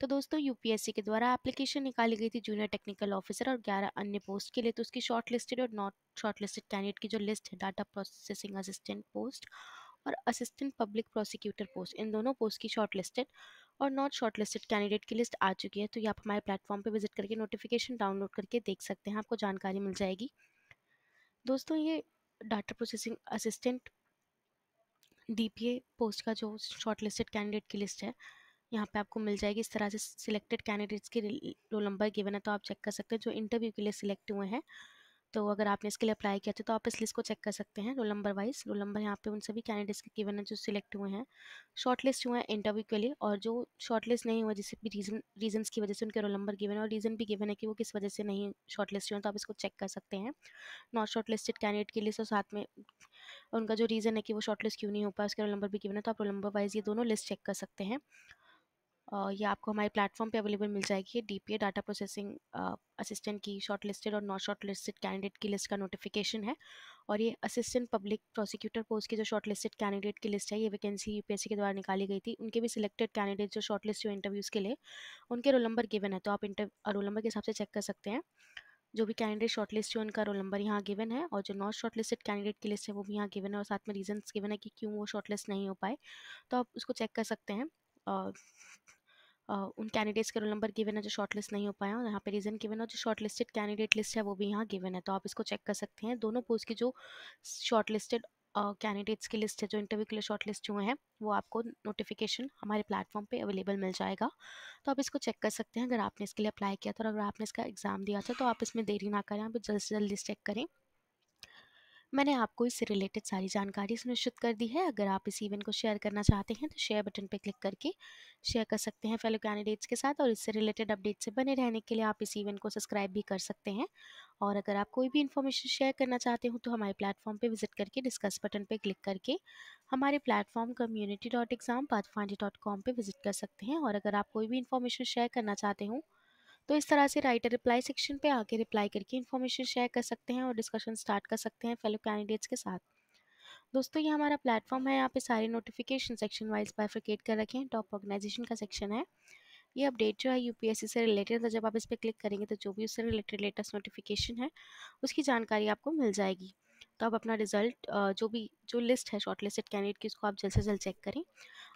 तो दोस्तों यूपीएससी के द्वारा एप्लीकेशन निकाली गई थी जूनियर टेक्निकल ऑफिसर और ग्यारह अन्य पोस्ट के लिए तो उसकी शॉर्ट लिस्टेड और नॉट शॉर्ट लिस्टेड कैंडिडेट की जो लिस्ट है डाटा प्रोसेसिंग असिस्टेंट पोस्ट और असिस्टेंट पब्लिक प्रोसिक्यूटर पोस्ट इन दोनों पोस्ट की शॉर्ट लिस्टेड और नॉट शॉर्ट लिस्टेड कैंडिडेट की लिस्ट आ चुकी है तो ये आप हमारे प्लेटफॉर्म पर विजिट करके नोटिफिकेशन डाउनलोड करके देख सकते हैं आपको जानकारी मिल जाएगी दोस्तों ये data processing assistant D post का जो शॉर्ट लिस्टेड कैंडिडेट की लिस्ट है यहाँ पे आपको मिल जाएगी इस तरह से सिलेक्टेड कैंडिडेट्स की रोल नंबर गिवन है तो आप चेक कर सकते हैं जो इंटरव्यू के लिए सिलेक्ट हुए हैं तो अगर आपने इसके लिए अप्लाई किया था तो, तो आप इस लिस्ट को चेक कर सकते हैं roll number wise roll number यहाँ पे उन सभी कैंडिडेट्स के गिवन है जो सिलेक्ट हुए हैं शॉर्ट लिस्ट हुए हैं इंटरव्यू के लिए और जो शॉर्ट लिस्ट नहीं हुआ जिससे भी रीजन रीजन की वजह से उनके रोल नंबर गिवन है और रीज़न भी गिवन है कि वो किस वजह से नहीं शॉर्ट लिस्ट हुए तो आप इसको चेक कर सकते हैं नॉट शॉर्ट लिस्टेड कैंडिडेट की लिस्ट और साथ में उनका जो रीज़न है कि वो शॉर्ट लिस्ट क्यों नहीं हो पाया उसके रोल नंबर भी गिवन है तो आप रोल नंबर वाइज ये दोनों लिस्ट चेक कर सकते हैं ये आपको हमारे प्लेटफॉर्म पे अवेलेबल मिल जाएगी D P A data processing assistant की शॉर्ट लिस्टेड और नॉट शॉर्ट लिस्टेड कैंडिडेट की लिस्ट का नोटिफिकेशन है और ये असिस्टेंट पब्लिक प्रोसिक्यूटर पोस्ट की जो शॉर्ट लिस्टेड कैंडिडेट की लिस्ट है ये वैकेंसी यू के द्वारा निकाली गई थी उनके भी सिलेक्टेड कैंडिडेट जो शॉर्ट लिस्ट हुए इंटरव्यूज़ के लिए उनके रोल नंबर गिवन है तो आप इंटर रोल नंबर के हिसाब से चेक कर सकते हैं जो भी कैंडिडेट शॉर्ट लिस्ट है उनका रोल नंबर यहाँ गिवन है और जो नॉट शॉर्ट लिस्टेड कैंडिडेट की लिस्ट है वो भी यहाँ गिवन है और साथ में रीजंस गिवन है कि क्यों वो शॉर्ट लिस्ट नहीं हो पाए तो आप उसको चेक कर सकते हैं और उन कैंडिडेट्स के रोल नंबर गिवन है जो शॉर्टलिस्ट नहीं हो पाया और यहाँ पे रीज़न गिवन है जो शॉर्टलिस्टेड कैंडिडेट लिस्ट है वो भी यहाँ गिवन है तो आप इसको चेक कर सकते हैं दोनों पोस्ट की जो शॉर्टलिस्टेड कैंडिडेट्स की लिस्ट है जो इंटरव्यू के लिए शॉर्ट लिस्ट हुए हैं वो आपको नोटिफिकेशन हमारे प्लेटफॉर्म पे अवेलेबल मिल जाएगा तो आप इसको चेक कर सकते हैं अगर आपने इसके लिए अप्लाई किया था और अगर आपने इसका एग्ज़ाम दिया था तो आप इसमें देरी ना करें आप जल्द से जल्द चेक करें मैंने आपको इससे रिलेटेड सारी जानकारी सुनिश्चित कर दी है अगर आप इस इवेंट को शेयर करना चाहते हैं तो शेयर बटन पर क्लिक करके शेयर कर सकते हैं फेलो कैंडिडेट्स के साथ और इससे रिलेटेड अपडेट से बने रहने के लिए आप इस इवेंट को सब्सक्राइब भी कर सकते हैं और अगर आप कोई भी इन्फॉर्मेशन शेयर करना चाहते हो तो हमारे प्लेटफॉर्म पर विजिट करके डिस्कस बटन पर क्लिक करके हमारे platform community dot exam path dot com पर विजिट कर सकते हैं और अगर आप कोई भी इन्फॉर्मेशन शेयर करना चाहते हो तो इस तरह से राइटर रिप्लाई सेक्शन पे आके रिप्लाई करके इन्फॉर्मेशन शेयर कर सकते हैं और डिस्कशन स्टार्ट कर सकते हैं फेलो कैंडिडेट्स के साथ दोस्तों ये हमारा प्लेटफॉर्म है यहाँ पे सारे नोटिफिकेशन सेक्शन वाइज बाइफिकेट कर रखे हैं टॉप ऑर्गेनाइजेशन का सेक्शन है ये अपडेट जो है यूपीएससी से रिलेटेड तो जब आप इस पर क्लिक करेंगे तो जो भी उससे रिलेटेड लेटेस्ट नोटिफिकेशन है उसकी जानकारी आपको मिल जाएगी तो आप अपना रिजल्ट जो भी जो लिस्ट है शॉर्ट लिस्टेड कैंडिडेट की उसको आप जल्द से जल्द चेक करें